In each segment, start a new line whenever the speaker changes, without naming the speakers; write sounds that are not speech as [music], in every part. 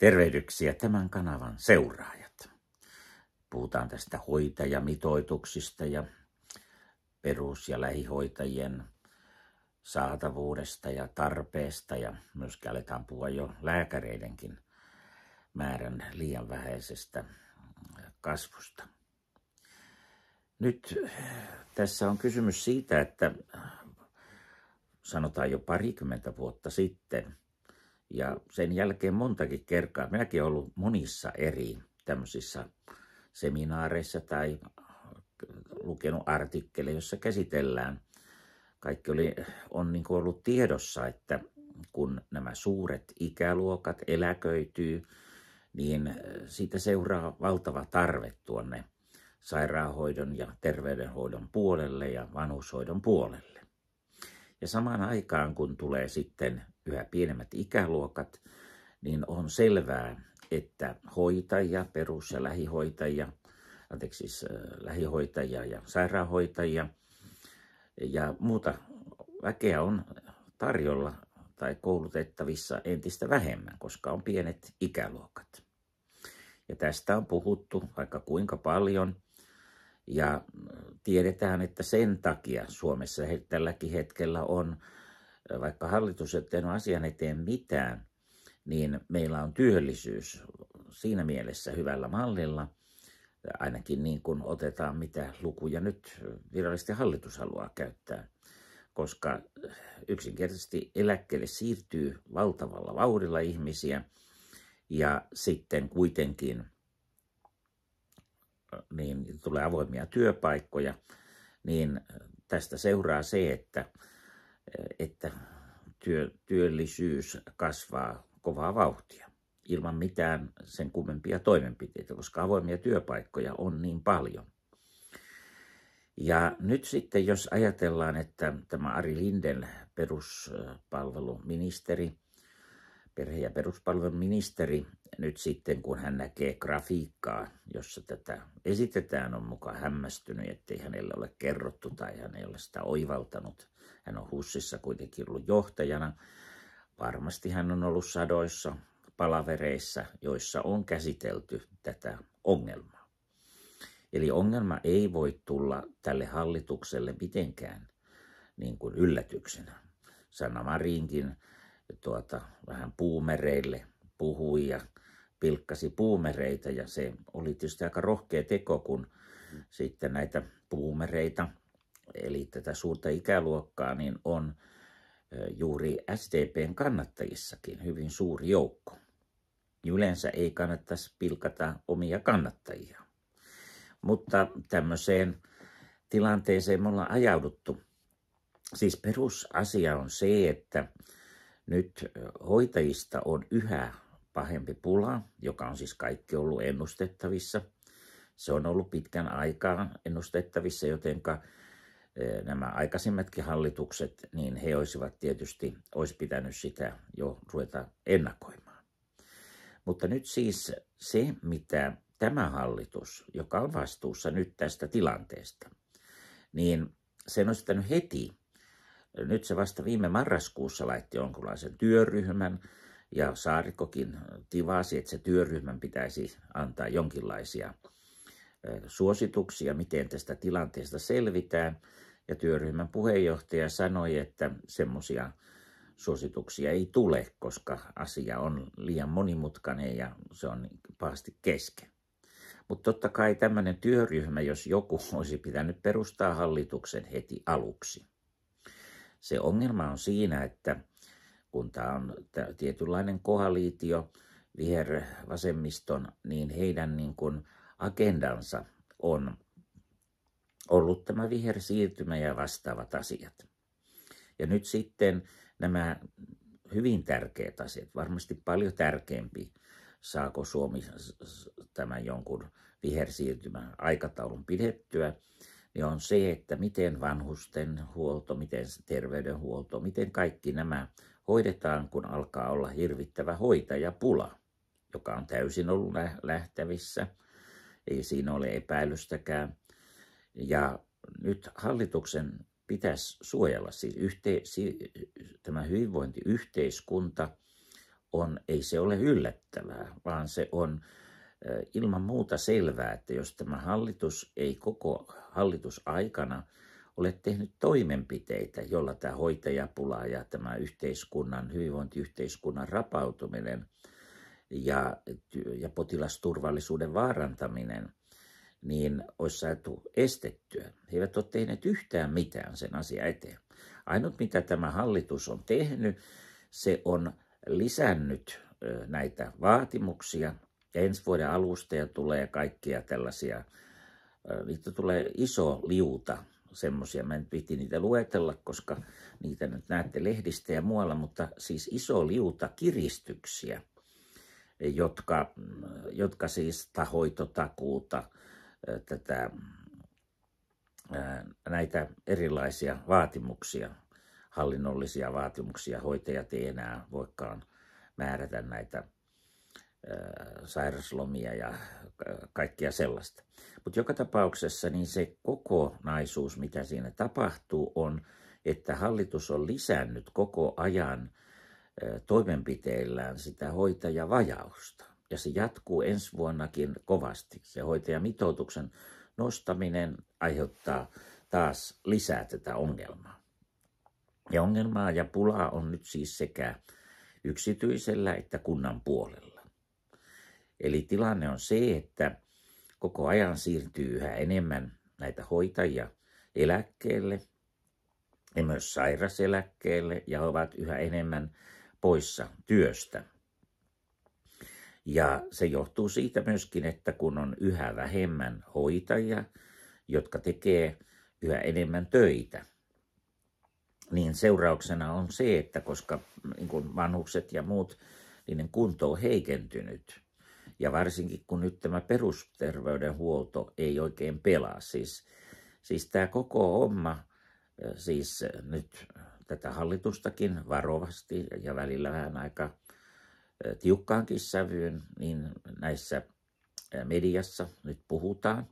Tervehdyksiä tämän kanavan seuraajat. Puhutaan tästä hoitajamitoituksista ja perus- ja lähihoitajien saatavuudesta ja tarpeesta ja myöskin aletaan puhua jo lääkäreidenkin määrän liian vähäisestä kasvusta. Nyt eh, tässä on kysymys siitä, että sanotaan jo parikymmentä vuotta sitten – ja sen jälkeen montakin kertaa, minäkin olen ollut monissa eri tämmöisissä seminaareissa tai lukenut artikkeleja, jossa käsitellään. Kaikki oli, on niin ollut tiedossa, että kun nämä suuret ikäluokat eläköityy, niin siitä seuraa valtava tarve tuonne sairaanhoidon ja terveydenhoidon puolelle ja vanhushoidon puolelle. Ja samaan aikaan, kun tulee sitten yhä pienemmät ikäluokat, niin on selvää, että hoitajia, perus- ja lähihoitajia, anteeksi siis äh, lähihoitajia ja sairaanhoitajia ja muuta väkeä on tarjolla tai koulutettavissa entistä vähemmän, koska on pienet ikäluokat. Ja tästä on puhuttu vaikka kuinka paljon – ja tiedetään, että sen takia Suomessa tälläkin hetkellä on vaikka hallitus ei tehnyt asian eteen mitään, niin meillä on työllisyys siinä mielessä hyvällä mallilla, ainakin niin kuin otetaan mitä lukuja nyt virallisesti hallitus haluaa käyttää, koska yksinkertaisesti eläkkeelle siirtyy valtavalla vauhdilla ihmisiä ja sitten kuitenkin niin tulee avoimia työpaikkoja, niin tästä seuraa se, että että työ, työllisyys kasvaa kovaa vauhtia ilman mitään sen kummempia toimenpiteitä, koska avoimia työpaikkoja on niin paljon. Ja nyt sitten, jos ajatellaan, että tämä Ari Linden peruspalveluministeri, perhe- ja peruspalveluministeri, nyt sitten kun hän näkee grafiikkaa, jossa tätä esitetään, on mukaan hämmästynyt, ettei hänelle ole kerrottu tai hän ei ole sitä oivaltanut. Hän on Hussissa kuitenkin ollut johtajana. Varmasti hän on ollut sadoissa palavereissa, joissa on käsitelty tätä ongelmaa. Eli ongelma ei voi tulla tälle hallitukselle mitenkään niin kuin yllätyksenä. Sanna Marinkin tuota, vähän puumereille puhui ja pilkkasi puumereita ja se oli tietysti aika rohkea teko, kun sitten näitä puumereita eli tätä suurta ikäluokkaa, niin on juuri SDPn kannattajissakin hyvin suuri joukko. Yleensä ei kannattaisi pilkata omia kannattajia. Mutta tämmöiseen tilanteeseen me ollaan ajauduttu. Siis perusasia on se, että nyt hoitajista on yhä pahempi pula, joka on siis kaikki ollut ennustettavissa. Se on ollut pitkän aikaa ennustettavissa, jotenka Eh, nämä aikaisemmatkin hallitukset, niin he olisivat tietysti, olisi pitänyt sitä jo ruveta ennakoimaan. Mutta nyt siis se, mitä tämä hallitus, joka on vastuussa nyt tästä tilanteesta, niin sen on sitten heti, nyt se vasta viime marraskuussa laitti jonkunlaisen työryhmän, ja saarikokin tivasi, että se työryhmän pitäisi antaa jonkinlaisia eh, suosituksia, miten tästä tilanteesta selvitään. Ja työryhmän puheenjohtaja sanoi, että semmoisia suosituksia ei tule, koska asia on liian monimutkainen ja se on pahasti kesken. Mutta totta kai tämmöinen työryhmä, jos joku [laughs] olisi pitänyt perustaa hallituksen heti aluksi. Se ongelma on siinä, että kun tämä on tietynlainen koaliitio vihervasemmiston, niin heidän niin kun agendansa on ollut tämä vihersiirtymä ja vastaavat asiat. Ja nyt sitten nämä hyvin tärkeät asiat, varmasti paljon tärkeämpi, saako Suomi tämän jonkun vihersiirtymän aikataulun pidettyä, niin on se, että miten vanhusten huolto, miten terveydenhuolto, miten kaikki nämä hoidetaan, kun alkaa olla hirvittävä hoitajapula, joka on täysin ollut lähtevissä. Ei siinä ole epäilystäkään. Ja nyt hallituksen pitäisi suojella. Siis yhte, si, tämä hyvinvointiyhteiskunta on, ei se ole yllättävää, vaan se on ilman muuta selvää, että jos tämä hallitus ei koko hallitusaikana ole tehnyt toimenpiteitä, jolla tämä hoitajapula ja tämä yhteiskunnan, hyvinvointiyhteiskunnan rapautuminen ja, ja potilasturvallisuuden vaarantaminen – niin olisi saatu estettyä. He eivät ole tehneet yhtään mitään sen asian eteen. Ainut mitä tämä hallitus on tehnyt, se on lisännyt näitä vaatimuksia. Ja ensi vuoden alusta ja tulee kaikkia tällaisia, niitä tulee iso liuta semmoisia. Mä en piti niitä luetella, koska niitä nyt näette lehdistä ja muualla, mutta siis iso liuta kiristyksiä, jotka, jotka siis tahoitotakuuta, tätä, näitä erilaisia vaatimuksia, hallinnollisia vaatimuksia. Hoitajat ei enää voikaan määrätä näitä sairaslomia ja kaikkia sellaista. Mutta joka tapauksessa niin se kokonaisuus, mitä siinä tapahtuu, on, että hallitus on lisännyt koko ajan toimenpiteillään sitä hoitajavajausta ja se jatkuu ensi vuonnakin kovasti. Se hoitajamitoituksen nostaminen aiheuttaa taas lisää tätä ongelmaa. Ja ongelmaa ja pulaa on nyt siis sekä yksityisellä että kunnan puolella. Eli tilanne on se, että koko ajan siirtyy yhä enemmän näitä hoitajia eläkkeelle ja myös sairaseläkkeelle ja ovat yhä enemmän poissa työstä ja se johtuu siitä myöskin, että kun on yhä vähemmän hoitajia, jotka tekee yhä enemmän töitä, niin seurauksena on se, että koska niin vanhukset ja muut, niiden kunto on heikentynyt. Ja varsinkin kun nyt tämä perusterveydenhuolto ei oikein pelaa. Siis, siis tämä koko homma, siis nyt tätä hallitustakin varovasti ja välillä vähän aika tiukkaankin sävyyn, niin näissä mediassa nyt puhutaan,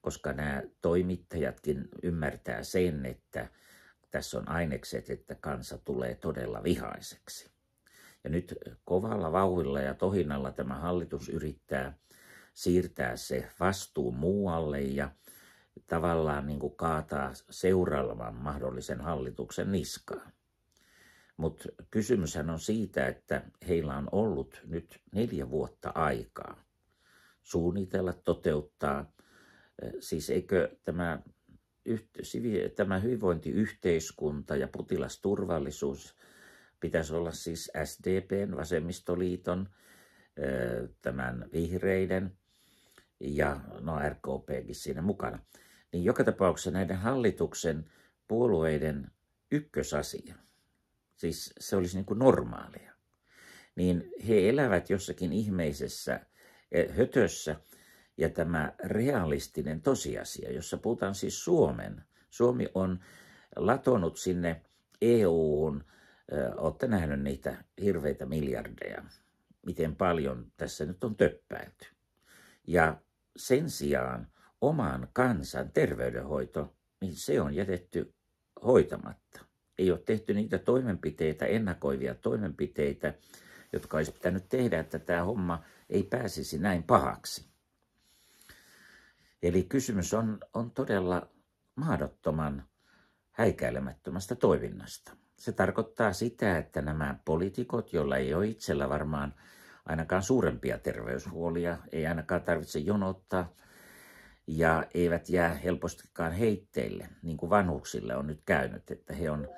koska nämä toimittajatkin ymmärtää sen, että tässä on ainekset, että kansa tulee todella vihaiseksi. Ja nyt kovalla vauhilla ja tohinalla tämä hallitus yrittää siirtää se vastuu muualle ja tavallaan niin kuin kaataa seuraavan mahdollisen hallituksen niskaan. Mutta kysymyshän on siitä, että heillä on ollut nyt neljä vuotta aikaa suunnitella, toteuttaa. Eh, siis eikö tämä, tämä hyvinvointiyhteiskunta ja potilasturvallisuus pitäisi olla siis SDPn, vasemmistoliiton, eh, tämän vihreiden ja no RKPkin siinä mukana. Niin joka tapauksessa näiden hallituksen puolueiden ykkösasia – siis se olisi niin kuin normaalia, niin he elävät jossakin ihmeisessä e, hötössä, ja tämä realistinen tosiasia, jossa puhutaan siis Suomen. Suomi on latonut sinne EUhun, e, olette nähneet niitä hirveitä miljardeja, miten paljon tässä nyt on töppäilty. Ja sen sijaan oman kansan terveydenhoito, niin se on jätetty hoitamatta ei ole tehty niitä toimenpiteitä, ennakoivia toimenpiteitä, jotka olisi pitänyt tehdä, että tämä homma ei pääsisi näin pahaksi. Eli kysymys on, on todella mahdottoman häikäilemättömästä toiminnasta. Se tarkoittaa sitä, että nämä poliitikot, joilla ei ole itsellä varmaan ainakaan suurempia terveyshuolia, ei ainakaan tarvitse jonottaa – ja eivät jää helpostikaan heitteille, niin kuin vanhuksille on nyt käynyt, että he on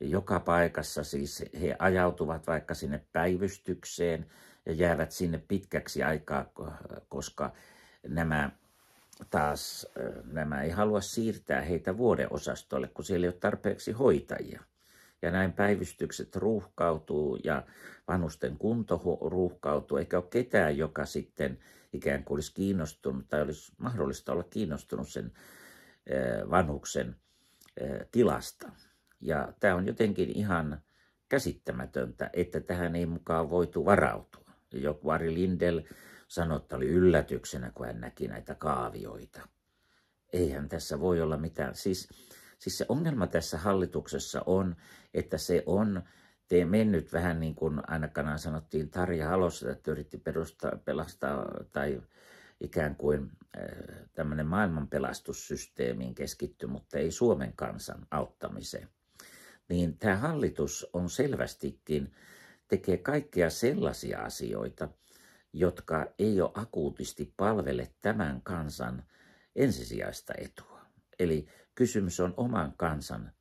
joka paikassa, siis he ajautuvat vaikka sinne päivystykseen ja jäävät sinne pitkäksi aikaa, koska nämä taas, nämä ei halua siirtää heitä vuodeosastolle, kun siellä ei ole tarpeeksi hoitajia. Ja näin päivystykset ruuhkautuu ja vanhusten kunto ruuhkautuu, eikä ole ketään, joka sitten – ikään kuin olisi kiinnostunut tai olisi mahdollista olla kiinnostunut sen eh, vanhuksen eh, tilasta. Ja tämä on jotenkin ihan käsittämätöntä, että tähän ei mukaan voitu varautua. Joku Ari Lindell sanoi, että oli yllätyksenä, kun hän näki näitä kaavioita. Eihän tässä voi olla mitään. Siis, siis se ongelma tässä hallituksessa on, että se on tee mennyt vähän niin kuin ainakaan sanottiin Tarja Halossa, että yritti perustaa, pelastaa tai ikään kuin eh, tämmöinen maailman keskitty, mutta ei Suomen kansan auttamiseen. Niin tämä hallitus on selvästikin, tekee kaikkea sellaisia asioita, jotka ei ole akuutisti palvele tämän kansan ensisijaista etua. Eli kysymys on oman kansan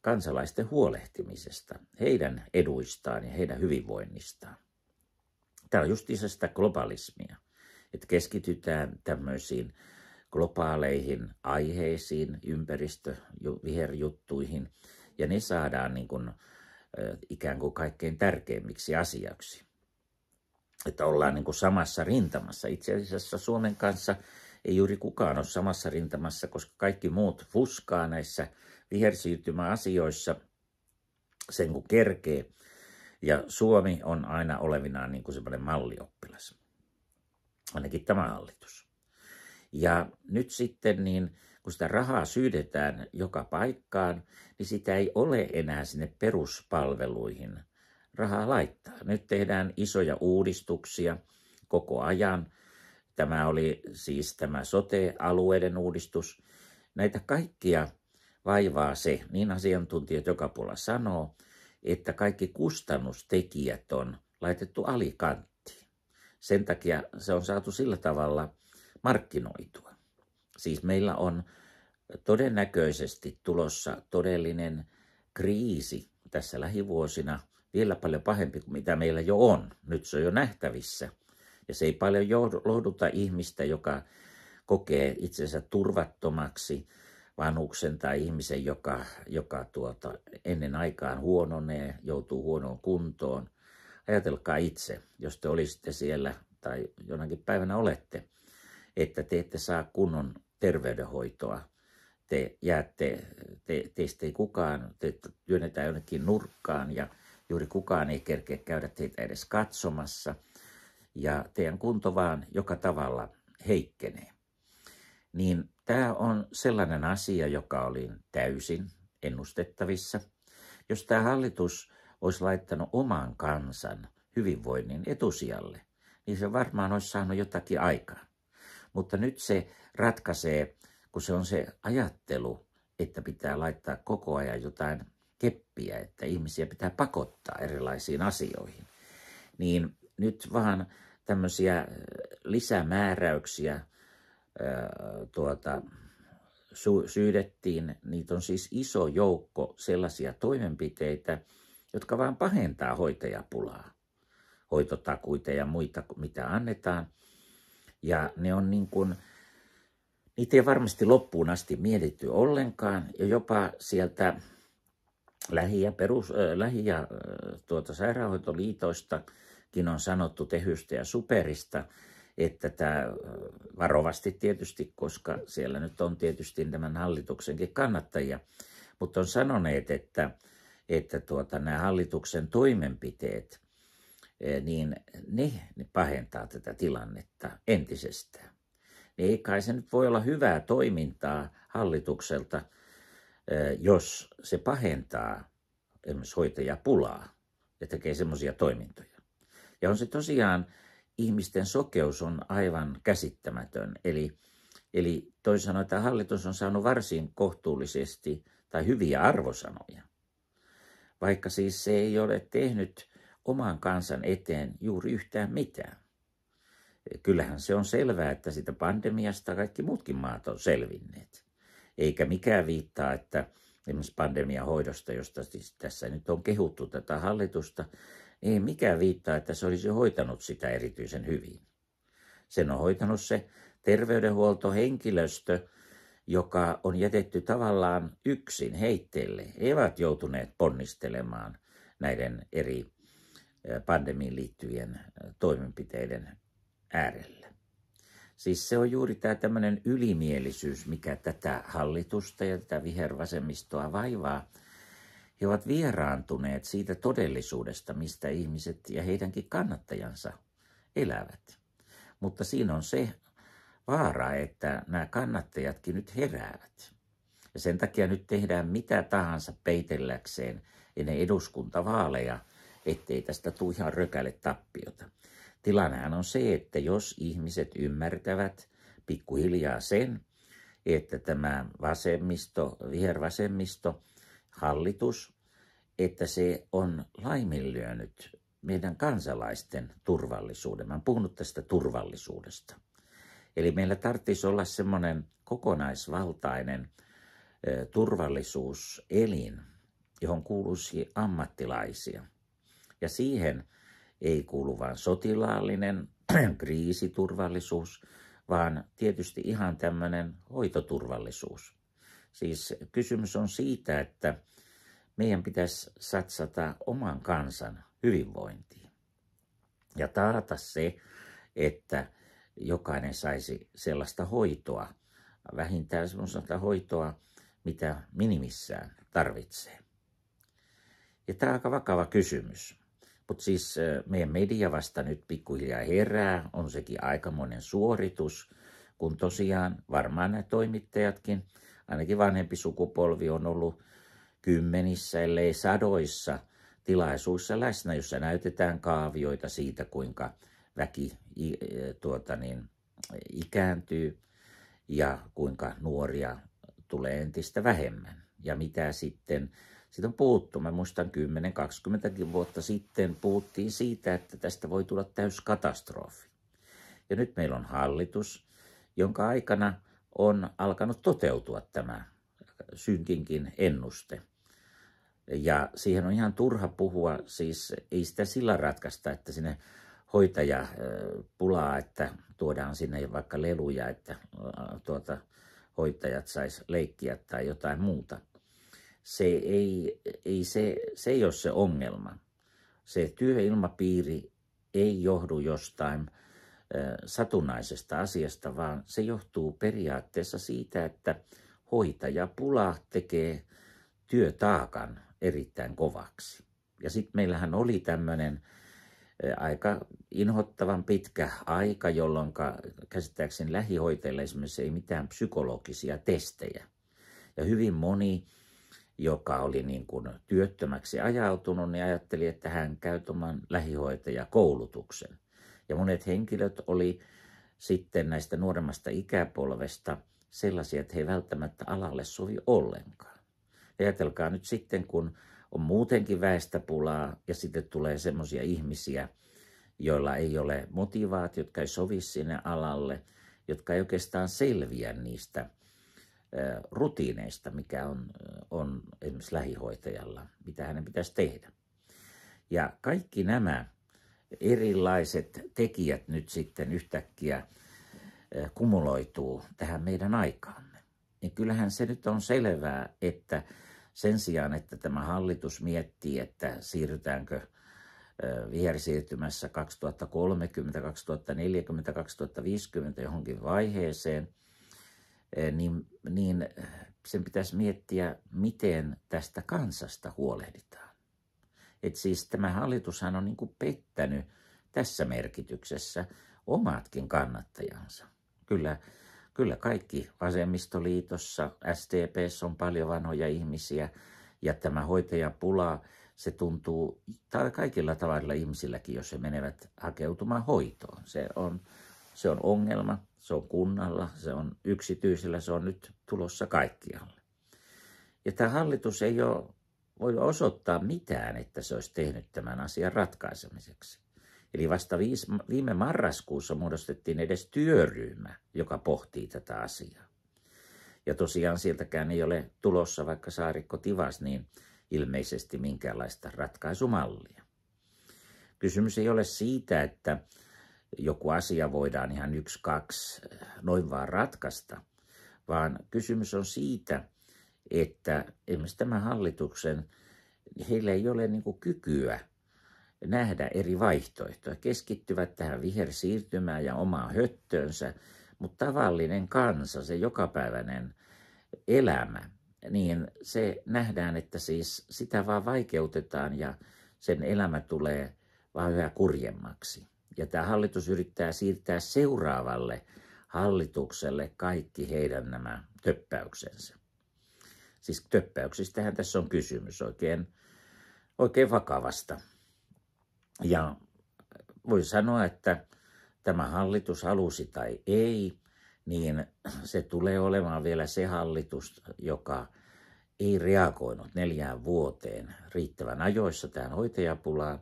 kansalaisten huolehtimisesta, heidän eduistaan ja heidän hyvinvoinnistaan. Tämä on justiinsa sitä globalismia, että keskitytään tämmöisiin globaaleihin aiheisiin, ympäristö, viherjuttuihin, ja ne saadaan niin kuin, ikään kuin kaikkein tärkeimmiksi asiaksi. Että ollaan niin kuin samassa rintamassa. Itse asiassa Suomen kanssa ei juuri kukaan ole samassa rintamassa, koska kaikki muut fuskaa näissä vihersiirtymäasioissa sen kun kerkee. Ja Suomi on aina olevinaan niin kuin semmoinen mallioppilas, ainakin tämä hallitus. Ja nyt sitten niin, kun sitä rahaa syydetään joka paikkaan, niin sitä ei ole enää sinne peruspalveluihin rahaa laittaa. Nyt tehdään isoja uudistuksia koko ajan. Tämä oli siis tämä sote-alueiden uudistus. Näitä kaikkia vaivaa se, niin asiantuntijat joka puolella sanoo, että kaikki kustannustekijät on laitettu alikanttiin. Sen takia se on saatu sillä tavalla markkinoitua. Siis meillä on todennäköisesti tulossa todellinen kriisi tässä lähivuosina vielä paljon pahempi kuin mitä meillä jo on. Nyt se on jo nähtävissä. Ja se ei paljon lohduta ihmistä, joka kokee itsensä turvattomaksi, vanhuksen tai ihmisen, joka, joka tuota, ennen aikaan huononee, joutuu huonoon kuntoon. Ajatelkaa itse, jos te olisitte siellä tai jonakin päivänä olette, että te ette saa kunnon terveydenhoitoa. Te jäätte, te, teistä ei kukaan, te työnnetään jonnekin nurkkaan ja juuri kukaan ei kerkeä käydä teitä edes katsomassa. Ja teidän kunto vaan joka tavalla heikkenee. Niin Tämä on sellainen asia, joka oli täysin ennustettavissa. Jos tämä hallitus olisi laittanut oman kansan hyvinvoinnin etusijalle, niin se varmaan olisi saanut jotakin aikaa. Mutta nyt se ratkaisee, kun se on se ajattelu, että pitää laittaa koko ajan jotain keppiä, että ihmisiä pitää pakottaa erilaisiin asioihin. Niin nyt vaan tämmöisiä äh, lisämääräyksiä tuota, syydettiin, niitä on siis iso joukko sellaisia toimenpiteitä, jotka vain pahentaa hoitajapulaa, hoitotakuita ja muita, mitä annetaan. Ja ne on niin kuin, niitä ei varmasti loppuun asti mietitty ollenkaan, ja jopa sieltä lähi- ja, perus, äh, lähi- ja äh, tuota, sairaanhoitoliitoistakin on sanottu tehystä ja superista, että tämä varovasti tietysti, koska siellä nyt on tietysti tämän hallituksenkin kannattajia, mutta on sanoneet, että, että tuota, nämä hallituksen toimenpiteet, e, niin ne, ne pahentaa tätä tilannetta entisestään. Niin ei kai se nyt voi olla hyvää toimintaa hallitukselta, e, jos se pahentaa esimerkiksi hoitajapulaa ja tekee semmoisia toimintoja. Ja on se tosiaan ihmisten sokeus on aivan käsittämätön. Eli, eli toisin sanoen, että hallitus on saanut varsin kohtuullisesti tai hyviä arvosanoja, vaikka siis se ei ole tehnyt oman kansan eteen juuri yhtään mitään. Kyllähän se on selvää, että sitä pandemiasta kaikki muutkin maat on selvinneet. Eikä mikään viittaa, että esimerkiksi pandemian hoidosta, josta siis tässä nyt on kehuttu tätä hallitusta, ei mikään viittaa, että se olisi hoitanut sitä erityisen hyvin. Sen on hoitanut se terveydenhuoltohenkilöstö, joka on jätetty tavallaan yksin heitteille. He ovat joutuneet ponnistelemaan näiden eri eh, pandemiin liittyvien eh, toimenpiteiden äärellä. Siis se on juuri tämä tämmöinen ylimielisyys, mikä tätä hallitusta ja tätä vihervasemmistoa vaivaa – he ovat vieraantuneet siitä todellisuudesta, mistä ihmiset ja heidänkin kannattajansa elävät. Mutta siinä on se vaara, että nämä kannattajatkin nyt heräävät. Ja sen takia nyt tehdään mitä tahansa peitelläkseen ennen eduskuntavaaleja, ettei tästä tule ihan rökäle tappiota. Tilannehan on se, että jos ihmiset ymmärtävät pikkuhiljaa sen, että tämä vasemmisto, vihervasemmisto – hallitus, että se on laiminlyönyt meidän kansalaisten turvallisuuden. Mä oon puhunut tästä turvallisuudesta. Eli meillä tarvitsisi olla semmoinen kokonaisvaltainen turvallisuuselin, johon kuuluisi ammattilaisia. Ja siihen ei kuulu vain sotilaallinen [clears throat] kriisiturvallisuus, vaan tietysti ihan tämmöinen hoitoturvallisuus. Siis kysymys on siitä, että meidän pitäisi satsata oman kansan hyvinvointiin ja taata se, että jokainen saisi sellaista hoitoa, vähintään sellaista hoitoa, mitä minimissään tarvitsee. Ja tämä on aika vakava kysymys. Mutta siis meidän media vasta nyt pikkuhiljaa herää, on sekin aikamoinen suoritus, kun tosiaan varmaan nämä toimittajatkin – ainakin vanhempi sukupolvi on ollut kymmenissä, ellei sadoissa tilaisuissa läsnä, jossa näytetään kaavioita siitä, kuinka väki tuota niin, ikääntyy ja kuinka nuoria tulee entistä vähemmän. Ja mitä sitten siitä on puhuttu. Mä muistan 10-20 vuotta sitten puhuttiin siitä, että tästä voi tulla täyskatastrofi. Ja nyt meillä on hallitus, jonka aikana on alkanut toteutua tämä synkinkin ennuste. Ja siihen on ihan turha puhua, siis ei sitä sillä ratkaista, että sinne hoitaja pulaa, että tuodaan sinne vaikka leluja, että tuota, hoitajat sais leikkiä tai jotain muuta. Se ei, ei, se, se ei ole se ongelma. Se työilmapiiri ei johdu jostain satunnaisesta asiasta, vaan se johtuu periaatteessa siitä, että hoitajapula tekee työtaakan erittäin kovaksi. Ja sitten meillähän oli tämmöinen aika inhottavan pitkä aika, jolloin käsittääkseni lähihoitajilla esimerkiksi ei mitään psykologisia testejä. Ja hyvin moni, joka oli niin kuin työttömäksi ajautunut, niin ajatteli, että hän käy tuon lähihoitajakoulutuksen. Ja monet henkilöt oli sitten näistä nuoremmasta ikäpolvesta sellaisia, että he ei välttämättä alalle sovi ollenkaan. Ajatelkaa nyt sitten, kun on muutenkin väestöpulaa ja sitten tulee semmoisia ihmisiä, joilla ei ole motivaatiot, jotka ei sovi sinne alalle, jotka ei oikeastaan selviä niistä rutiineista, mikä on, on esimerkiksi lähihoitajalla, mitä hänen pitäisi tehdä. Ja kaikki nämä erilaiset tekijät nyt sitten yhtäkkiä kumuloituu tähän meidän aikaamme. Niin kyllähän se nyt on selvää, että sen sijaan, että tämä hallitus miettii, että siirrytäänkö vihersiirtymässä 2030, 2040, 2050 johonkin vaiheeseen, niin, niin sen pitäisi miettiä, miten tästä kansasta huolehditaan. Että siis tämä hallitushan on niin kuin pettänyt tässä merkityksessä omatkin kannattajansa. Kyllä, kyllä kaikki vasemmistoliitossa, STPssä on paljon vanhoja ihmisiä ja tämä hoitajapula, se tuntuu kaikilla tavalla ihmisilläkin, jos he menevät hakeutumaan hoitoon. Se on, se on ongelma, se on kunnalla, se on yksityisellä, se on nyt tulossa kaikkialle. Ja tämä hallitus ei ole voi osoittaa mitään, että se olisi tehnyt tämän asian ratkaisemiseksi. Eli vasta viime marraskuussa muodostettiin edes työryhmä, joka pohtii tätä asiaa. Ja tosiaan sieltäkään ei ole tulossa, vaikka Saarikko tivas, niin ilmeisesti minkäänlaista ratkaisumallia. Kysymys ei ole siitä, että joku asia voidaan ihan yksi, kaksi noin vaan ratkaista, vaan kysymys on siitä, että esimerkiksi tämän hallituksen, heillä ei ole niin kuin kykyä nähdä eri vaihtoehtoja. Keskittyvät tähän vihersiirtymään ja omaan höttöönsä, mutta tavallinen kansa, se jokapäiväinen elämä, niin se nähdään, että siis sitä vaan vaikeutetaan ja sen elämä tulee vaan yhä kurjemmaksi. Ja tämä hallitus yrittää siirtää seuraavalle hallitukselle kaikki heidän nämä töppäyksensä. Siis töppäyksistähän tässä on kysymys oikein, oikein vakavasta. Ja voi sanoa, että tämä hallitus halusi tai ei, niin se tulee olemaan vielä se hallitus, joka ei reagoinut neljään vuoteen riittävän ajoissa tähän hoitajapulaan.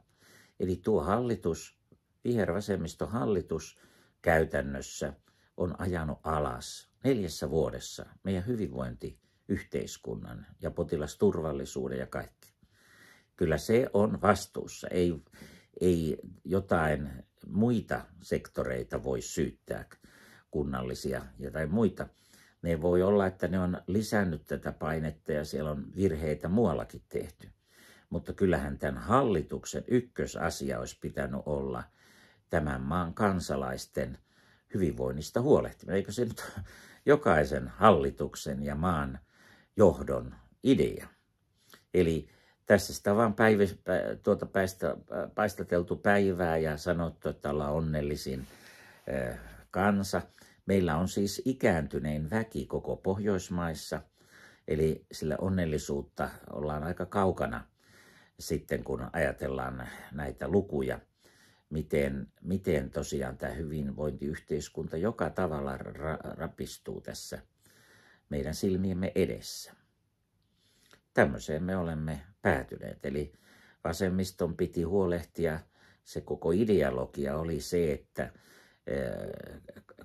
Eli tuo hallitus, vihervasemmistohallitus käytännössä on ajanut alas neljässä vuodessa meidän hyvinvointi yhteiskunnan ja potilasturvallisuuden ja kaikki. Kyllä se on vastuussa. Ei, ei jotain muita sektoreita voi syyttää kunnallisia tai muita. Ne voi olla, että ne on lisännyt tätä painetta ja siellä on virheitä muuallakin tehty. Mutta kyllähän tämän hallituksen ykkösasia olisi pitänyt olla tämän maan kansalaisten hyvinvoinnista huolehtiminen. Eikö se nyt [laughs] jokaisen hallituksen ja maan johdon idea. Eli tässä sitä vaan päivä, tuota päistä, paistateltu päivää ja sanottu, että ollaan onnellisin kansa. Meillä on siis ikääntynein väki koko Pohjoismaissa, eli sillä onnellisuutta ollaan aika kaukana sitten, kun ajatellaan näitä lukuja, miten, miten tosiaan tämä hyvinvointiyhteiskunta joka tavalla ra- rapistuu tässä – meidän silmiemme edessä. Tämmöiseen me olemme päätyneet, eli vasemmiston piti huolehtia, se koko ideologia oli se, että eh,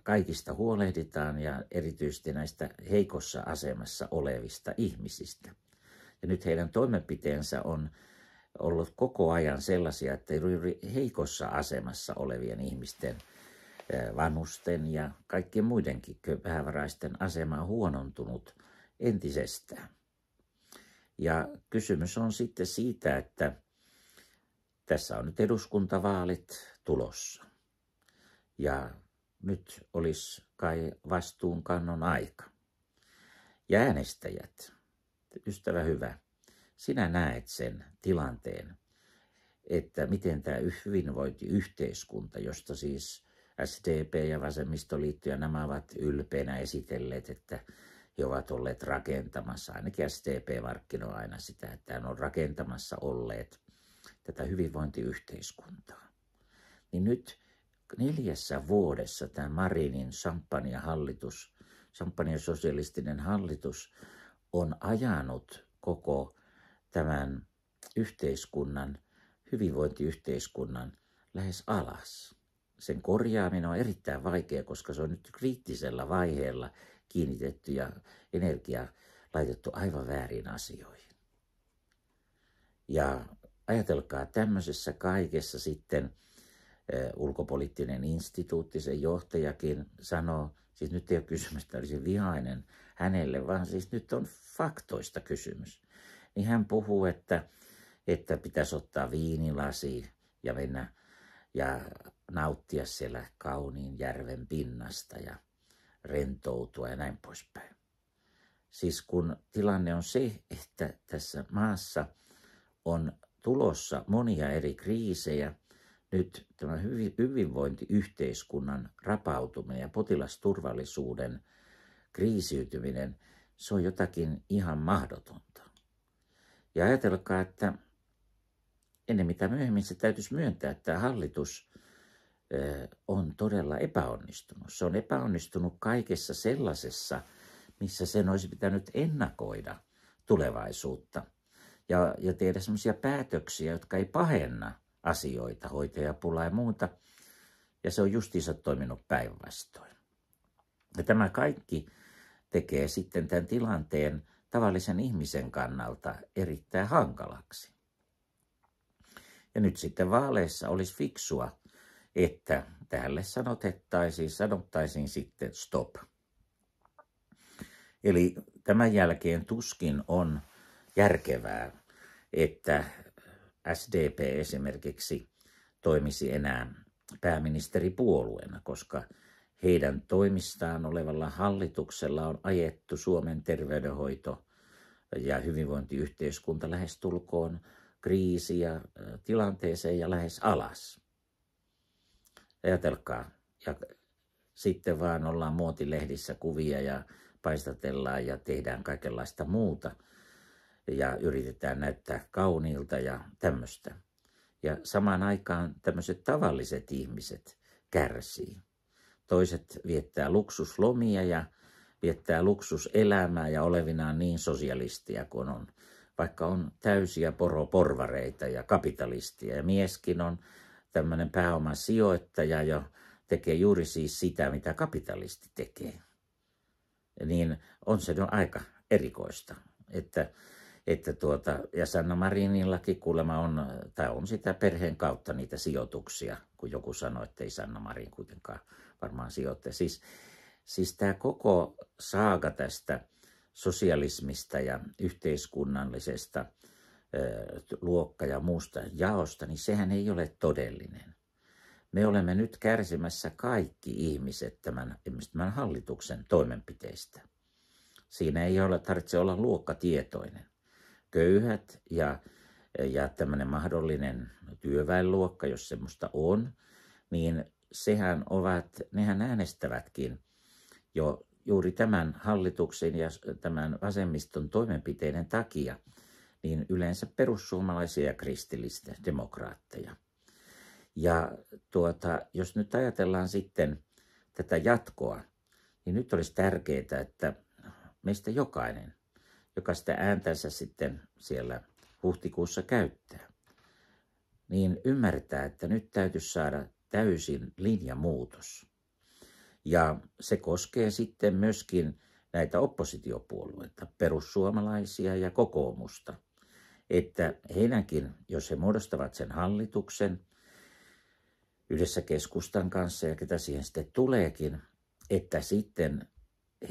kaikista huolehditaan ja erityisesti näistä heikossa asemassa olevista ihmisistä. Ja nyt heidän toimenpiteensä on ollut koko ajan sellaisia, että juuri heikossa asemassa olevien ihmisten – vanusten ja kaikkien muidenkin vähävaraisten asema on huonontunut entisestään. Ja kysymys on sitten siitä, että tässä on nyt eduskuntavaalit tulossa. Ja nyt olisi kai vastuunkannon aika. Ja äänestäjät, ystävä hyvä, sinä näet sen tilanteen, että miten tämä hyvinvointiyhteiskunta, josta siis SDP ja Vasemmistoliitto ja nämä ovat ylpeänä esitelleet, että he ovat olleet rakentamassa, ainakin SDP markkinoi aina sitä, että hän on rakentamassa olleet tätä hyvinvointiyhteiskuntaa. Niin nyt neljässä vuodessa tämä Marinin sampania hallitus sampania sosialistinen hallitus on ajanut koko tämän yhteiskunnan, hyvinvointiyhteiskunnan lähes alas sen korjaaminen on erittäin vaikea, koska se on nyt kriittisellä vaiheella kiinnitetty ja energia laitettu aivan väärin asioihin. Ja ajatelkaa tämmöisessä kaikessa sitten eh, ulkopoliittinen instituutti, se johtajakin sanoo, siis nyt ei ole kysymys, että olisi vihainen hänelle, vaan siis nyt on faktoista kysymys. Niin hän puhuu, että, että pitäisi ottaa viinilasi ja mennä ja nauttia siellä kauniin järven pinnasta ja rentoutua ja näin poispäin. Siis kun tilanne on se, että tässä maassa on tulossa monia eri kriisejä, nyt tämä hyvinvointiyhteiskunnan rapautuminen ja potilasturvallisuuden kriisiytyminen, se on jotakin ihan mahdotonta. Ja ajatelkaa, että ennen mitä myöhemmin se täytyisi myöntää, että tämä hallitus – on todella epäonnistunut. Se on epäonnistunut kaikessa sellaisessa, missä sen olisi pitänyt ennakoida tulevaisuutta ja, ja tehdä sellaisia päätöksiä, jotka ei pahenna asioita, hoitajapulaa ja muuta. Ja se on justiinsa toiminut päinvastoin. Ja tämä kaikki tekee sitten tämän tilanteen tavallisen ihmisen kannalta erittäin hankalaksi. Ja nyt sitten vaaleissa olisi fiksua että tälle sanotettaisiin, sanottaisiin sitten stop. Eli tämän jälkeen tuskin on järkevää, että SDP esimerkiksi toimisi enää pääministeripuolueena, koska heidän toimistaan olevalla hallituksella on ajettu Suomen terveydenhoito ja hyvinvointiyhteiskunta lähestulkoon kriisiä tilanteeseen ja lähes alas. Ajatelkaa. Ja sitten vaan ollaan muotilehdissä kuvia ja paistatellaan ja tehdään kaikenlaista muuta. Ja yritetään näyttää kauniilta ja tämmöistä. Ja samaan aikaan tämmöiset tavalliset ihmiset kärsii. Toiset viettää luksuslomia ja viettää luksuselämää ja olevinaan niin sosialistia kuin on. Vaikka on täysiä poroporvareita ja kapitalistia ja mieskin on tämmöinen pääomasijoittaja ja tekee juuri siis sitä, mitä kapitalisti tekee, niin on se jo aika erikoista. Että, että tuota, ja Sanna Marinillakin kuulemma on, tai on sitä perheen kautta niitä sijoituksia, kun joku sanoi, että ei Sanna Marin kuitenkaan varmaan sijoittaa. Siis, siis tämä koko saaga tästä sosialismista ja yhteiskunnallisesta luokka- ja muusta jaosta, niin sehän ei ole todellinen. Me olemme nyt kärsimässä kaikki ihmiset tämän, tämän hallituksen toimenpiteistä. Siinä ei ole, tarvitse olla luokkatietoinen. Köyhät ja, ja tämmöinen mahdollinen työväenluokka, jos semmoista on, niin sehän ovat, nehän äänestävätkin jo juuri tämän hallituksen ja tämän vasemmiston toimenpiteiden takia – niin yleensä perussuomalaisia ja kristillistä demokraatteja. Ja tuota, jos nyt ajatellaan sitten tätä jatkoa, niin nyt olisi tärkeää, että meistä jokainen, joka sitä ääntänsä sitten siellä huhtikuussa käyttää, niin ymmärtää, että nyt täytyisi saada täysin linjamuutos. Ja se koskee sitten myöskin näitä oppositiopuolueita, perussuomalaisia ja kokoomusta – että heidänkin, jos he muodostavat sen hallituksen yhdessä keskustan kanssa ja ketä siihen sitten tuleekin, että sitten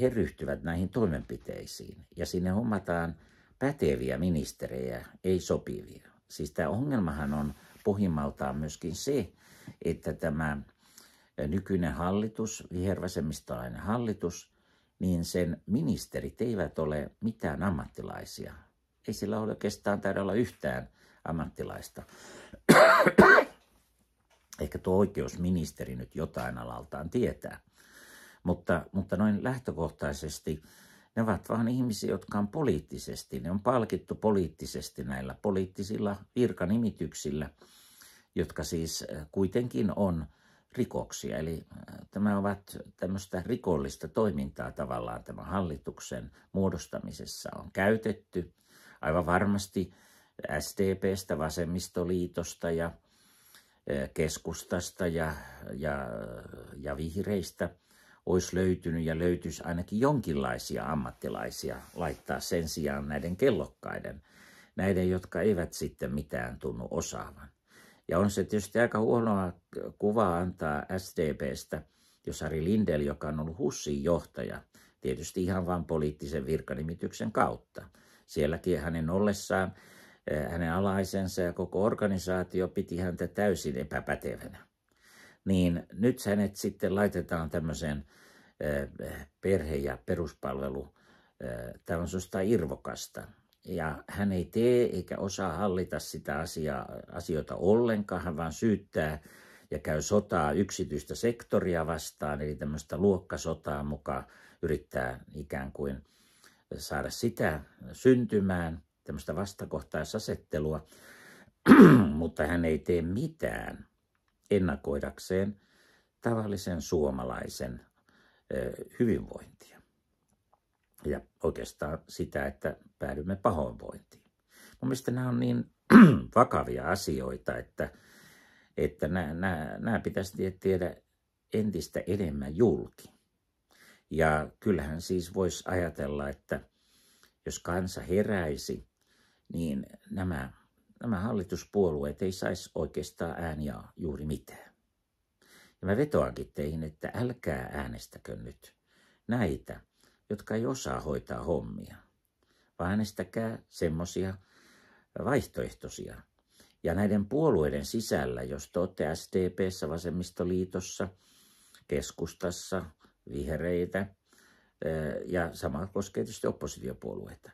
he ryhtyvät näihin toimenpiteisiin ja sinne hommataan päteviä ministerejä, ei sopivia. Siis tämä ongelmahan on pohjimmaltaan myöskin se, että tämä nykyinen hallitus, vihervasemmistolainen hallitus, niin sen ministerit eivät ole mitään ammattilaisia ei sillä oikeastaan taida olla yhtään ammattilaista. Ehkä tuo oikeusministeri nyt jotain alaltaan tietää. Mutta, mutta noin lähtökohtaisesti ne ovat vaan ihmisiä, jotka on poliittisesti, ne on palkittu poliittisesti näillä poliittisilla virkanimityksillä, jotka siis äh, kuitenkin on rikoksia. Eli äh, tämä ovat tämmöistä rikollista toimintaa tavallaan tämän hallituksen muodostamisessa on käytetty – aivan varmasti SDPstä, Vasemmistoliitosta ja e, keskustasta ja, ja, ja vihreistä olisi löytynyt ja löytyisi ainakin jonkinlaisia ammattilaisia laittaa sen sijaan näiden kellokkaiden, näiden, jotka eivät sitten mitään tunnu osaavan. Ja on se tietysti aika huonoa kuvaa antaa SDPstä, jos Ari Lindel, joka on ollut Hussin johtaja, tietysti ihan vain poliittisen virkanimityksen kautta – Sielläkin hänen ollessaan eh, hänen alaisensa ja koko organisaatio piti häntä täysin epäpätevänä. Niin nyt hänet sitten laitetaan tämmöiseen eh, perhe- ja peruspalvelu, eh, tämmöisestä irvokasta. Ja hän ei tee eikä osaa hallita sitä asiaa, asioita ollenkaan, hän vaan syyttää ja käy sotaa yksityistä sektoria vastaan, eli tämmöistä luokkasotaa mukaan yrittää ikään kuin – saada sitä syntymään, tämmöistä vastakohtaisasettelua, [clears throat] mutta hän ei tee mitään ennakoidakseen tavallisen suomalaisen hyvinvointia. Ja oikeastaan sitä, että päädymme pahoinvointiin. Mun mielestä nämä on niin [clears throat] vakavia asioita, että, että nämä, nämä, nämä pitäisi tiedä entistä enemmän julki. Ja kyllähän siis voisi ajatella, että jos kansa heräisi, niin nämä, nämä hallituspuolueet ei saisi oikeastaan ääniä juuri mitään. Ja mä vetoankin teihin, että älkää äänestäkö nyt näitä, jotka ei osaa hoitaa hommia, vaan äänestäkää semmoisia vaihtoehtoisia. Ja näiden puolueiden sisällä, jos te olette SDPssä, Vasemmistoliitossa, keskustassa, vihreitä ja sama koskee tietysti oppositiopuolueita,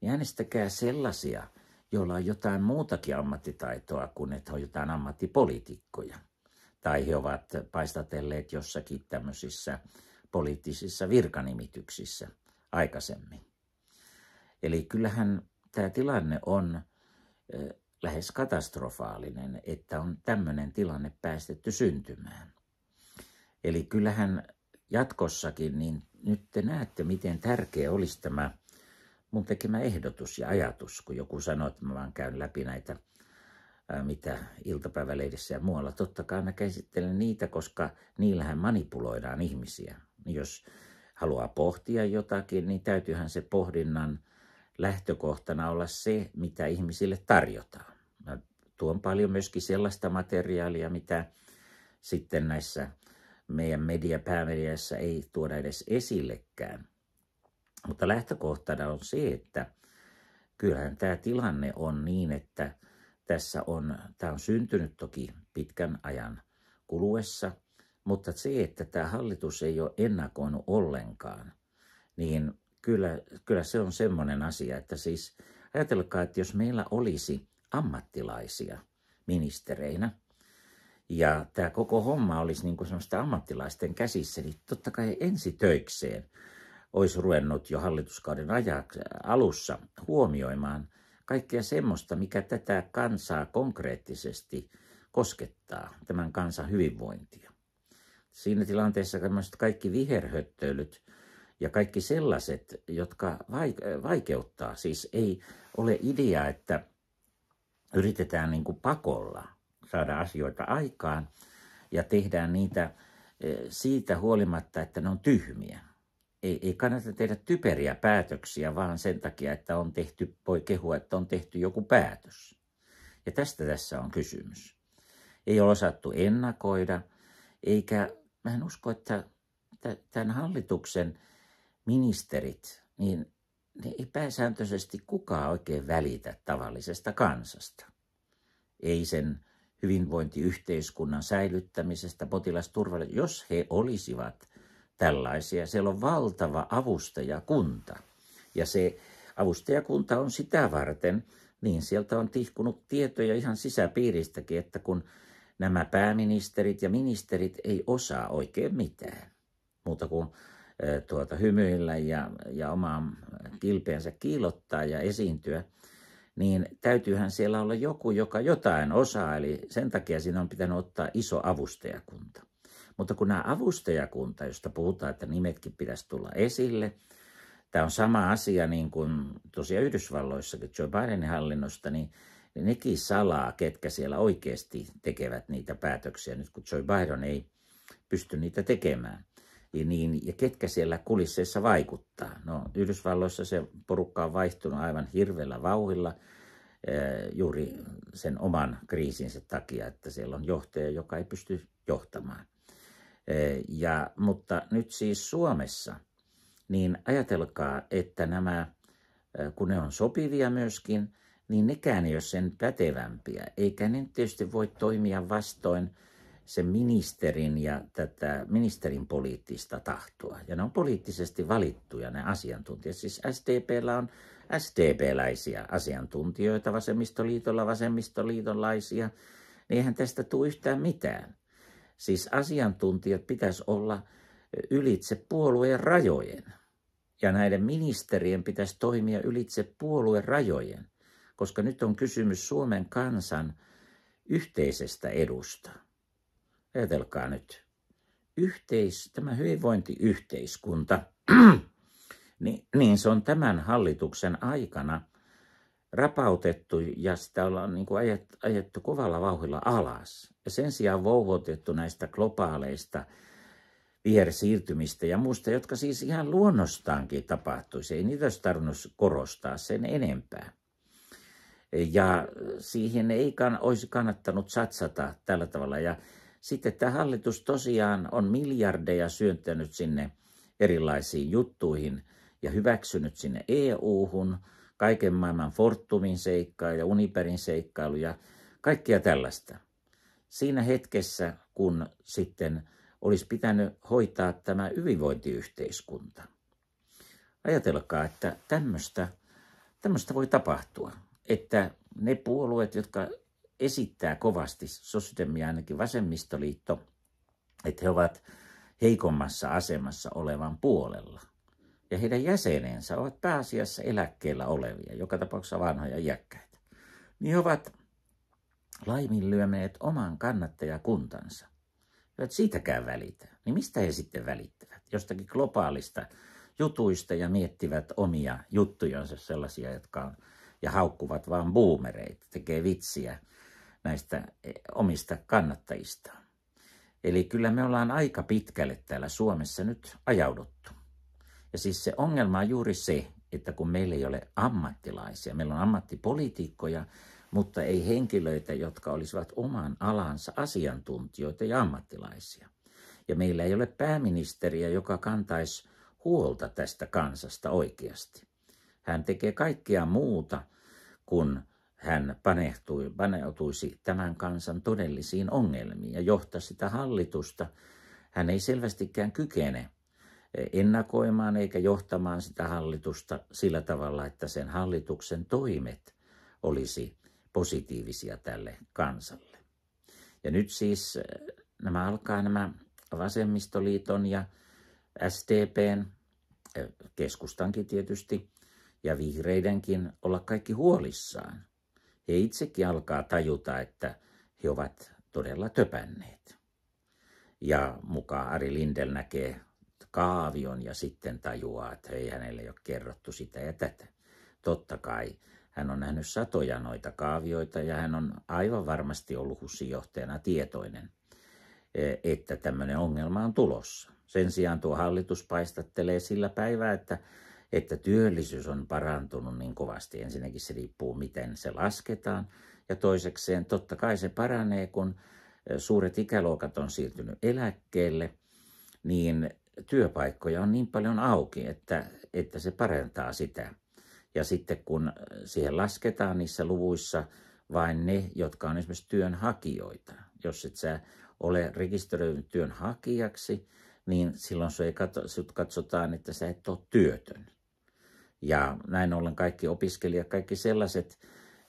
niin äänestäkää sellaisia, joilla on jotain muutakin ammattitaitoa kuin että on jotain ammattipolitiikkoja Tai he ovat paistatelleet jossakin tämmöisissä poliittisissa virkanimityksissä aikaisemmin. Eli kyllähän tämä tilanne on lähes katastrofaalinen, että on tämmöinen tilanne päästetty syntymään. Eli kyllähän jatkossakin, niin nyt te näette, miten tärkeä olisi tämä mun tekemä ehdotus ja ajatus, kun joku sanoo, että mä vaan käyn läpi näitä ää, mitä iltapäivälehdissä ja muualla. Totta kai mä käsittelen niitä, koska niillähän manipuloidaan ihmisiä. Jos haluaa pohtia jotakin, niin täytyyhän se pohdinnan lähtökohtana olla se, mitä ihmisille tarjotaan. Mä tuon paljon myöskin sellaista materiaalia, mitä sitten näissä meidän mediapäämediassa ei tuoda edes esillekään. Mutta lähtökohtana on se, että kyllähän tämä tilanne on niin, että tässä on, tämä on syntynyt toki pitkän ajan kuluessa, mutta se, että tämä hallitus ei ole ennakoinut ollenkaan, niin kyllä, kyllä se on semmoinen asia, että siis ajatelkaa, että jos meillä olisi ammattilaisia ministereinä – ja tämä koko homma olisi niin kuin semmoista ammattilaisten käsissä, niin totta kai töikseen olisi ruvennut jo hallituskauden ajaksi, alussa huomioimaan kaikkea semmoista, mikä tätä kansaa konkreettisesti koskettaa, tämän kansan hyvinvointia. Siinä tilanteessa kaikki viherhöttöilyt ja kaikki sellaiset, jotka vaikeuttaa, siis ei ole idea, että yritetään niin kuin pakolla saada asioita aikaan ja tehdään niitä eh, siitä huolimatta, että ne on tyhmiä. Ei, ei kannata tehdä typeriä päätöksiä vaan sen takia, että on tehty, voi kehua, että on tehty joku päätös. Ja tästä tässä on kysymys. Ei ole osattu ennakoida, eikä mä en usko, että tämän hallituksen ministerit, niin ne ei pääsääntöisesti kukaan oikein välitä tavallisesta kansasta. Ei sen hyvinvointiyhteiskunnan säilyttämisestä, potilasturvallisuudesta, jos he olisivat tällaisia. Siellä on valtava avustajakunta ja se avustajakunta on sitä varten, niin sieltä on tihkunut tietoja ihan sisäpiiristäkin, että kun nämä pääministerit ja ministerit ei osaa oikein mitään muuta kuin tuota, hymyillä ja, ja omaan kilpeensä kiilottaa ja esiintyä, niin täytyyhän siellä olla joku, joka jotain osaa, eli sen takia siinä on pitänyt ottaa iso avustajakunta. Mutta kun nämä avustajakunta, josta puhutaan, että nimetkin pitäisi tulla esille, tämä on sama asia niin kuin tosiaan Yhdysvalloissakin Joe Bidenin hallinnosta, niin, niin, nekin salaa, ketkä siellä oikeasti tekevät niitä päätöksiä, nyt kun Joe Biden ei pysty niitä tekemään niin, ja ketkä siellä kulisseissa vaikuttaa. No, Yhdysvalloissa se porukka on vaihtunut aivan hirveällä vauhilla eh, juuri sen oman kriisinsä takia, että siellä on johtaja, joka ei pysty johtamaan. Eh, ja, mutta nyt siis Suomessa, niin ajatelkaa, että nämä, eh, kun ne on sopivia myöskin, niin nekään ei ole sen pätevämpiä, eikä ne tietysti voi toimia vastoin sen ministerin ja tätä ministerin poliittista tahtoa. Ja ne on poliittisesti valittuja ne asiantuntijat. Siis SDPllä on SDP-läisiä asiantuntijoita, vasemmistoliitolla vasemmistoliitonlaisia. Niin eihän tästä tule yhtään mitään. Siis asiantuntijat pitäisi olla ylitse puolueen rajojen. Ja näiden ministerien pitäisi toimia ylitse puolueen rajojen, koska nyt on kysymys Suomen kansan yhteisestä edusta. Ajatelkaa nyt. Yhteis, tämä hyvinvointiyhteiskunta, [clears throat] niin, niin se on tämän hallituksen aikana rapautettu ja sitä ollaan niin kuin ajettu, ajettu kovalla vauhilla alas. Ja sen sijaan vouvotettu näistä globaaleista vihersiirtymistä ja muusta, jotka siis ihan luonnostaankin tapahtuisi. Ei niitä olisi tarvinnut korostaa sen enempää. Ja siihen ei kann, olisi kannattanut satsata tällä tavalla. Ja sitten tämä hallitus tosiaan on miljardeja syöntänyt sinne erilaisiin juttuihin ja hyväksynyt sinne EU-hun, kaiken maailman Fortumin seikkailu ja Uniperin seikkailu ja kaikkia tällaista. Siinä hetkessä, kun sitten olisi pitänyt hoitaa tämä hyvinvointiyhteiskunta. Ajatelkaa, että tämmöistä, tämmöistä voi tapahtua, että ne puolueet, jotka esittää kovasti, sosydemi ainakin vasemmistoliitto, että he ovat heikommassa asemassa olevan puolella. Ja heidän jäsenensä ovat pääasiassa eläkkeellä olevia, joka tapauksessa vanhoja iäkkäitä. Niin he ovat laiminlyöneet oman kannattajakuntansa. Eivät siitäkään välitä. Niin mistä he sitten välittävät? Jostakin globaalista jutuista ja miettivät omia juttujansa sellaisia, jotka on, ja haukkuvat vaan boomereita, tekee vitsiä – näistä e, omista kannattajistaan. Eli kyllä me ollaan aika pitkälle täällä Suomessa nyt ajauduttu. Ja siis se ongelma on juuri se, että kun meillä ei ole ammattilaisia, meillä on ammattipolitiikkoja, mutta ei henkilöitä, jotka olisivat oman alansa asiantuntijoita ja ammattilaisia. Ja meillä ei ole pääministeriä, joka kantaisi huolta tästä kansasta oikeasti. Hän tekee kaikkea muuta kuin hän panehtui, paneutuisi tämän kansan todellisiin ongelmiin ja johtaa sitä hallitusta. Hän ei selvästikään kykene ennakoimaan eikä johtamaan sitä hallitusta sillä tavalla, että sen hallituksen toimet olisi positiivisia tälle kansalle. Ja nyt siis äh, nämä alkaa nämä vasemmistoliiton ja SDPn, äh, keskustankin tietysti, ja vihreidenkin olla kaikki huolissaan – he itsekin alkaa tajuta, että he ovat todella töpänneet. Ja mukaan Ari Lindel näkee kaavion ja sitten tajuaa, että ei hänelle ole kerrottu sitä ja tätä. Totta kai hän on nähnyt satoja noita kaavioita ja hän on aivan varmasti ollut hussijohtajana tietoinen, e, että tämmöinen ongelma on tulossa. Sen sijaan tuo hallitus paistattelee sillä päivää, että että työllisyys on parantunut niin kovasti. Ensinnäkin se riippuu, miten se lasketaan. Ja toisekseen totta kai se paranee, kun suuret ikäluokat on siirtynyt eläkkeelle, niin työpaikkoja on niin paljon auki, että, että se parantaa sitä. Ja sitten kun siihen lasketaan niissä luvuissa vain ne, jotka on esimerkiksi työnhakijoita. Jos et sä ole rekisteröinyt työnhakijaksi, niin silloin sut katsotaan, että sä et ole työtön. Ja näin ollen kaikki opiskelijat, kaikki sellaiset,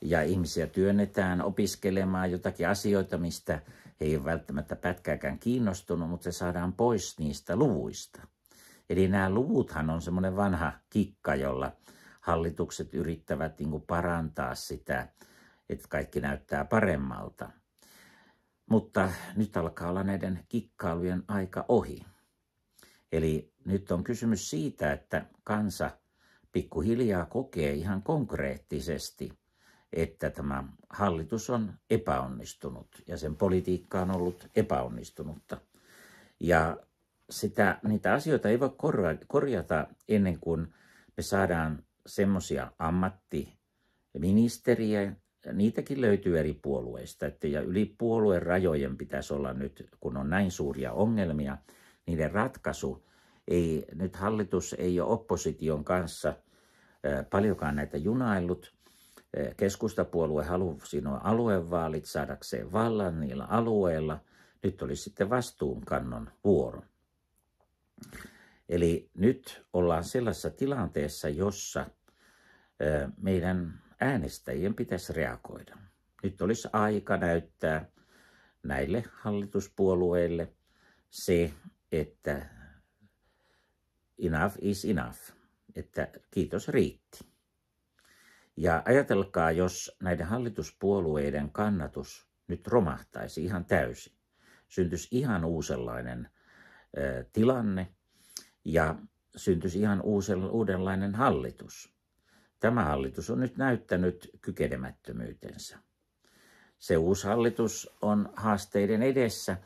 ja ihmisiä työnnetään opiskelemaan jotakin asioita, mistä he eivät välttämättä pätkääkään kiinnostunut, mutta se saadaan pois niistä luvuista. Eli nämä luvuthan on semmoinen vanha kikka, jolla hallitukset yrittävät niin parantaa sitä, että kaikki näyttää paremmalta. Mutta nyt alkaa olla näiden kikkailujen aika ohi. Eli nyt on kysymys siitä, että kansa – pikkuhiljaa kokee ihan konkreettisesti, että tämä hallitus on epäonnistunut ja sen politiikka on ollut epäonnistunutta. Ja sitä, niitä asioita ei voi korjata ennen kuin me saadaan semmoisia ammattiministeriä, niitäkin löytyy eri puolueista, että ja yli puolueen rajojen pitäisi olla nyt, kun on näin suuria ongelmia, niiden ratkaisu ei, nyt hallitus ei ole opposition kanssa – paljonkaan näitä junaillut. Keskustapuolue halusi nuo aluevaalit saadakseen vallan niillä alueilla. Nyt oli sitten vastuunkannon vuoro. Eli nyt ollaan sellaisessa tilanteessa, jossa meidän äänestäjien pitäisi reagoida. Nyt olisi aika näyttää näille hallituspuolueille se, että enough is enough että kiitos riitti. Ja ajatelkaa, jos näiden hallituspuolueiden kannatus nyt romahtaisi ihan täysin. Syntyisi ihan uusenlainen ö, tilanne ja syntyisi ihan uudenlainen hallitus. Tämä hallitus on nyt näyttänyt kykenemättömyytensä. Se uusi hallitus on haasteiden edessä,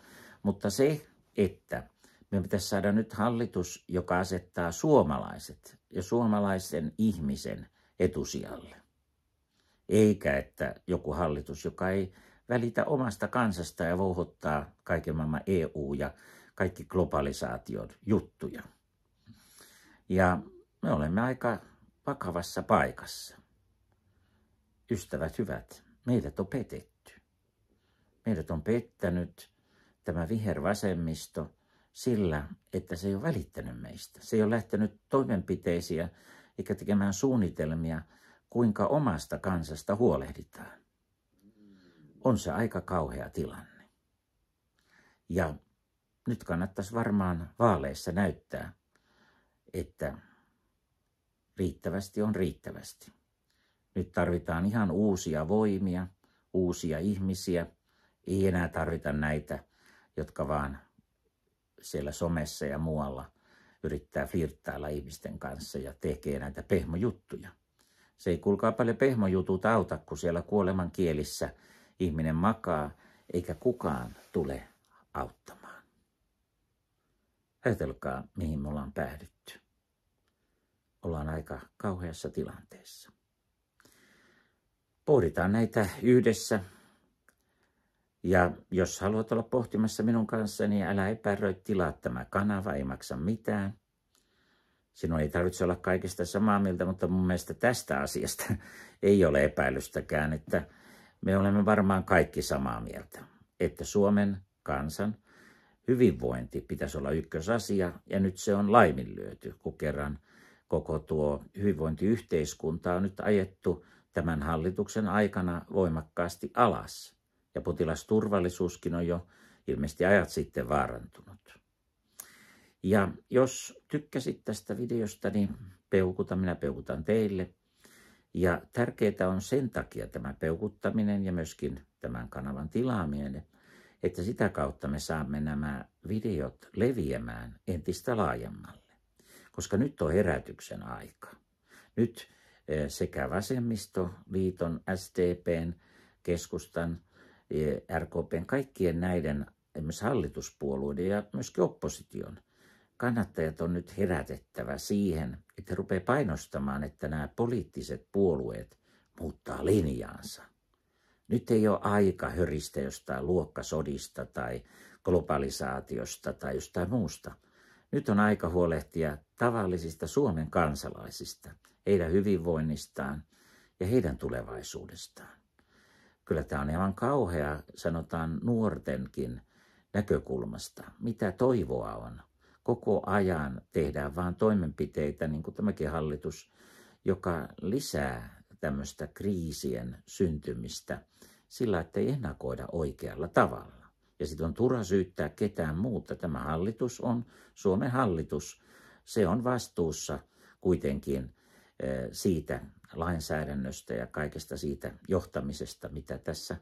mutta se, että meidän pitäisi saada nyt hallitus, joka asettaa suomalaiset ja suomalaisen ihmisen etusijalle. Eikä että joku hallitus, joka ei välitä omasta kansasta ja vouhottaa kaiken maailman EU ja kaikki globalisaation juttuja. Ja me olemme aika vakavassa paikassa. Ystävät hyvät, meidät on petetty. Meidät on pettänyt tämä vihervasemmisto – sillä, että se ei ole välittänyt meistä. Se ei ole lähtenyt toimenpiteisiä eikä tekemään suunnitelmia, kuinka omasta kansasta huolehditaan. On se aika kauhea tilanne. Ja nyt kannattaisi varmaan vaaleissa näyttää, että riittävästi on riittävästi. Nyt tarvitaan ihan uusia voimia, uusia ihmisiä. Ei enää tarvita näitä, jotka vaan siellä somessa ja muualla yrittää flirttailla ihmisten kanssa ja tekee näitä pehmojuttuja. Se ei kuulkaa paljon pehmojutut auta, kun siellä kuoleman kielissä ihminen makaa, eikä kukaan tule auttamaan. Ajatelkaa, mihin me ollaan päädytty. Ollaan aika kauheassa tilanteessa. Pohditaan näitä yhdessä ja jos haluat olla pohtimassa minun kanssani, niin älä epäröi tilaa tämä kanava, ei maksa mitään. Sinun ei tarvitse olla kaikista samaa mieltä, mutta mun mielestä tästä asiasta [laughs] ei ole epäilystäkään, että me olemme varmaan kaikki samaa mieltä, että Suomen kansan hyvinvointi pitäisi olla ykkösasia ja nyt se on laiminlyöty, kun kerran koko tuo hyvinvointiyhteiskunta on nyt ajettu tämän hallituksen aikana voimakkaasti alas ja potilasturvallisuuskin on jo ilmeisesti ajat sitten vaarantunut. Ja jos tykkäsit tästä videosta, niin peukuta, minä peukutan teille. Ja tärkeää on sen takia tämä peukuttaminen ja myöskin tämän kanavan tilaaminen, että sitä kautta me saamme nämä videot leviämään entistä laajemmalle. Koska nyt on herätyksen aika. Nyt eh, sekä vasemmistoliiton, SDPn, keskustan Eh, RKPn kaikkien näiden esimerkiksi hallituspuolueiden ja myöskin opposition kannattajat on nyt herätettävä siihen, että he rupeaa painostamaan, että nämä poliittiset puolueet muuttaa linjaansa. Nyt ei ole aika höristä jostain luokkasodista tai globalisaatiosta tai jostain muusta. Nyt on aika huolehtia tavallisista Suomen kansalaisista, heidän hyvinvoinnistaan ja heidän tulevaisuudestaan. Kyllä tämä on ihan kauhea, sanotaan nuortenkin näkökulmasta. Mitä toivoa on? Koko ajan tehdään vaan toimenpiteitä, niin kuin tämäkin hallitus, joka lisää tämmöistä kriisien syntymistä sillä, että ei ennakoida oikealla tavalla. Ja sitten on turha syyttää ketään muuta. Tämä hallitus on Suomen hallitus. Se on vastuussa kuitenkin eh, siitä, lainsäädännöstä ja kaikesta siitä johtamisesta, mitä tässä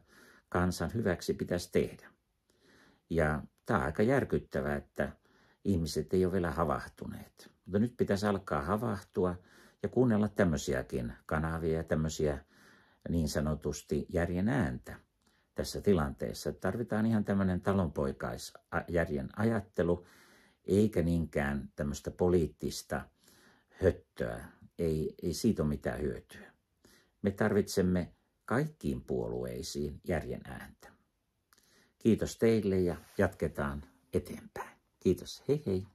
kansan hyväksi pitäisi tehdä. Ja tämä on aika järkyttävää, että ihmiset ei ole vielä havahtuneet. Mutta nyt pitäisi alkaa havahtua ja kuunnella tämmöisiäkin kanavia ja tämmöisiä niin sanotusti järjen ääntä tässä tilanteessa. Tarvitaan ihan tämmöinen talonpoikaisjärjen ajattelu, eikä niinkään tämmöistä poliittista höttöä, ei, ei siitä ole mitään hyötyä. Me tarvitsemme kaikkiin puolueisiin järjen ääntä. Kiitos teille ja jatketaan eteenpäin. Kiitos. Hei hei.